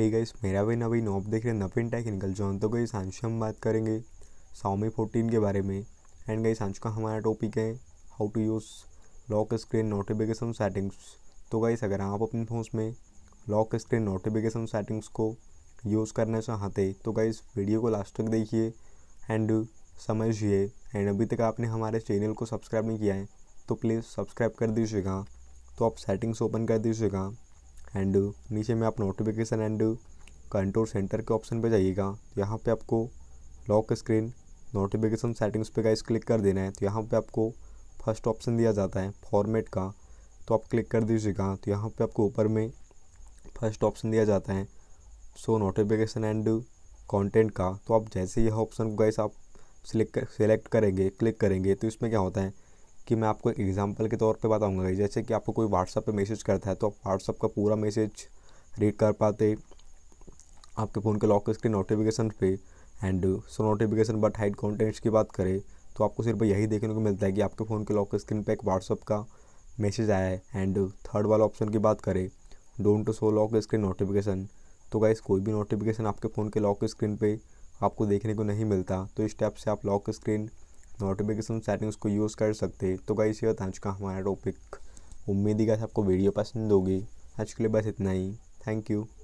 hey guys मेरा भाई नवीन आप देख रहे हैं नवीन टेक्निकल जॉन तो गई सांशु हम बात करेंगे साउमी फोर्टीन के बारे में एंड गई सांशु का हमारा टॉपिक है how to use lock screen notification settings तो गाइस अगर आप अपने फोन में लॉक स्क्रीन नोटिफिकेशन सेटिंग्स को यूज़ करना चाहते तो गाइस वीडियो को लास्ट तक देखिए एंड समझिए एंड अभी तक आपने हमारे चैनल को सब्सक्राइब नहीं किया है तो प्लीज़ सब्सक्राइब कर दीजिएगा तो आप सेटिंग्स ओपन कर दीजिएगा एंड नीचे में आप नोटिफिकेशन एंड कंट्रोल सेंटर के ऑप्शन पे जाइएगा तो यहाँ पे आपको लॉक स्क्रीन नोटिफिकेशन सेटिंग्स पे गाइस क्लिक कर देना है तो यहाँ पे आपको फर्स्ट ऑप्शन दिया जाता है फॉर्मेट का तो आप क्लिक कर दीजिएगा तो यहाँ पे आपको ऊपर में फर्स्ट ऑप्शन दिया जाता है सो नोटिफिकेशन एंड कॉन्टेंट का तो आप जैसे यह ऑप्शन को गाइस आप सिलेक्ट करेंगे क्लिक करेंगे तो इसमें क्या होता है कि मैं आपको एक के तौर बताऊँगा बताऊंगा जैसे कि आपको कोई व्हाट्सअप पर मैसेज करता है तो आप व्हाट्सअप का पूरा मैसेज रीड कर पाते आपके फ़ोन के लॉक स्क्रीन नोटिफिकेशन पे and show notification but hide contents की बात करें तो आपको सिर्फ यही देखने को मिलता है कि आपके फ़ोन के लॉक स्क्रीन पर एक व्हाट्सअप का मैसेज आया है एंड थर्ड वाला ऑप्शन की बात करें don't show lock screen notification तो गाइस कोई भी नोटिफिकेशन आपके फ़ोन के लॉक स्क्रीन पे आपको देखने को नहीं मिलता तो इस टैप से आप लॉक स्क्रीन नोटिफिकेशन सेटिंग्स को यूज़ कर सकते हैं तो गाइस ये था आज का हमारा टॉपिक उम्मीद ही गाइस आपको वीडियो पसंद होगी आज के लिए बस इतना ही थैंक यू